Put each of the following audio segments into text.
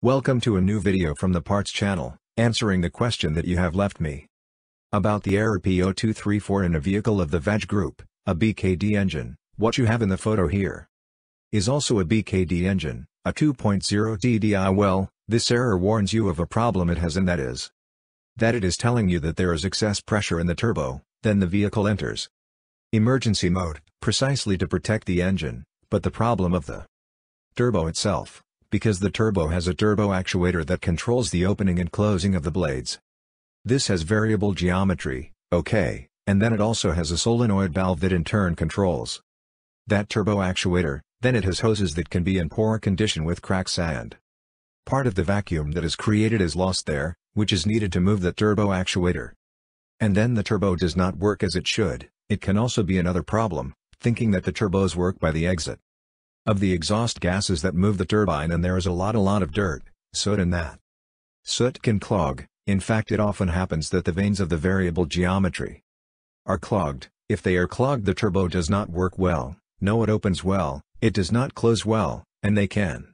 Welcome to a new video from the Parts channel, answering the question that you have left me. About the error P0234 in a vehicle of the VAG group, a BKD engine, what you have in the photo here. Is also a BKD engine, a 2.0 DDI well, this error warns you of a problem it has and that is. That it is telling you that there is excess pressure in the turbo, then the vehicle enters. Emergency mode, precisely to protect the engine, but the problem of the turbo itself because the turbo has a turbo actuator that controls the opening and closing of the blades. This has variable geometry, okay, and then it also has a solenoid valve that in turn controls that turbo actuator, then it has hoses that can be in poor condition with cracked sand. Part of the vacuum that is created is lost there, which is needed to move the turbo actuator. And then the turbo does not work as it should, it can also be another problem, thinking that the turbos work by the exit of the exhaust gases that move the turbine and there is a lot a lot of dirt, soot in that. Soot can clog, in fact it often happens that the vanes of the variable geometry are clogged, if they are clogged the turbo does not work well, no it opens well, it does not close well, and they can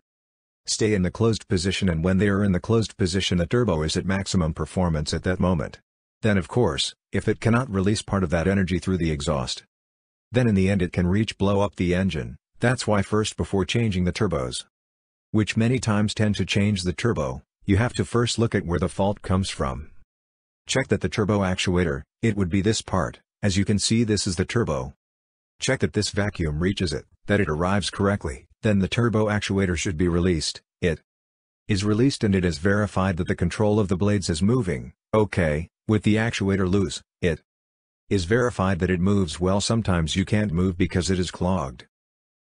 stay in the closed position and when they are in the closed position the turbo is at maximum performance at that moment. Then of course, if it cannot release part of that energy through the exhaust, then in the end it can reach blow up the engine, that's why first before changing the turbos, which many times tend to change the turbo, you have to first look at where the fault comes from. Check that the turbo actuator, it would be this part, as you can see this is the turbo. Check that this vacuum reaches it, that it arrives correctly, then the turbo actuator should be released, it is released and it is verified that the control of the blades is moving, okay, with the actuator loose, it is verified that it moves well sometimes you can't move because it is clogged,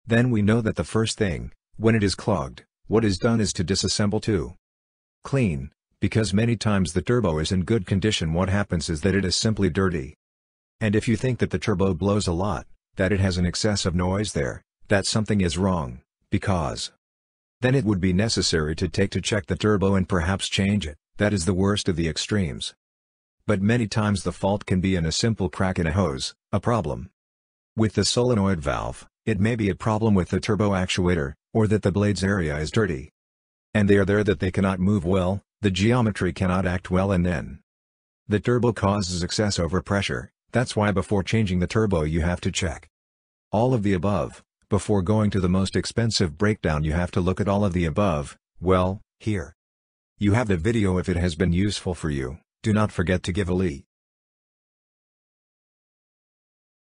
then we know that the first thing, when it is clogged, what is done is to disassemble to clean, because many times the turbo is in good condition what happens is that it is simply dirty. And if you think that the turbo blows a lot, that it has an excess of noise there, that something is wrong, because then it would be necessary to take to check the turbo and perhaps change it, that is the worst of the extremes. But many times the fault can be in a simple crack in a hose, a problem with the solenoid valve, it may be a problem with the turbo actuator, or that the blade's area is dirty. And they are there that they cannot move well, the geometry cannot act well and then. The turbo causes excess overpressure, that's why before changing the turbo you have to check. All of the above, before going to the most expensive breakdown you have to look at all of the above, well, here. You have the video if it has been useful for you, do not forget to give a like.